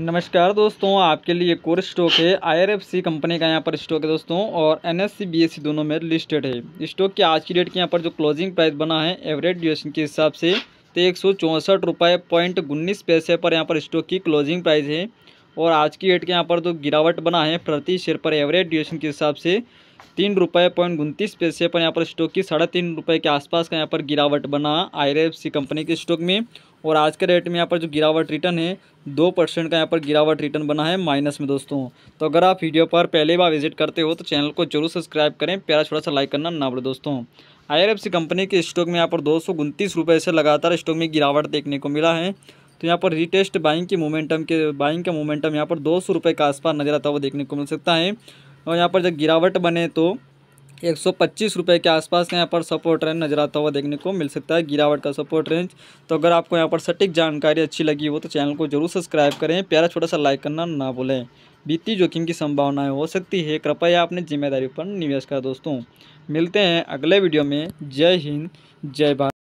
नमस्कार दोस्तों आपके लिए कोर स्टॉक है आईआरएफसी कंपनी का यहाँ पर स्टॉक है दोस्तों और एनएससी बीएससी दोनों में लिस्टेड है स्टॉक की आज की डेट के यहाँ पर जो क्लोजिंग प्राइस बना है एवरेज ड्यूरेशन के हिसाब से तो एक सौ चौंसठ रुपये पॉइंट उन्नीस पैसे पर यहाँ पर स्टॉक की क्लोजिंग प्राइस है और आज की रेट के यहाँ पर तो गिरावट बना है प्रति शेयर पर एवरेज ड्यूरेशन के हिसाब से तीन रुपये पॉइंट उनतीस पैसे पर यहाँ पर स्टॉक की साढ़े तीन रुपये के आसपास का यहाँ पर गिरावट बना आई कंपनी के स्टॉक में और आज के रेट में यहाँ पर जो गिरावट रिटर्न है दो परसेंट का यहाँ पर गिरावट रिटर्न बना है माइनस में दोस्तों तो अगर आप वीडियो पर पहले बार विजिट करते हो तो चैनल को जरूर सब्सक्राइब करें प्यारा छोटा सा लाइक करना ना बोले दोस्तों आई कंपनी के स्टॉक में यहाँ पर दो सौ से लगातार स्टॉक में गिरावट देखने को मिला है तो यहाँ पर रिटेस्ट बाइंग की मोमेंटम के बाइंग का मोमेंटम यहाँ पर दो सौ रुपये के आसपास नजर आता हुआ देखने को मिल सकता है और यहाँ पर जब गिरावट बने तो एक सौ पच्चीस रुपये के आसपास का यहाँ पर सपोर्ट रेंज नजर आता हुआ देखने को मिल सकता है गिरावट का सपोर्ट रेंज तो अगर आपको यहाँ पर सटीक जानकारी अच्छी लगी हो तो चैनल को जरूर सब्सक्राइब करें प्यारा छोटा सा लाइक करना ना भूलें वित्तीय जोखिम की संभावनाएं हो सकती है कृपया अपनी जिम्मेदारी पर निवेश करें दोस्तों मिलते हैं अगले वीडियो में जय हिंद जय भारत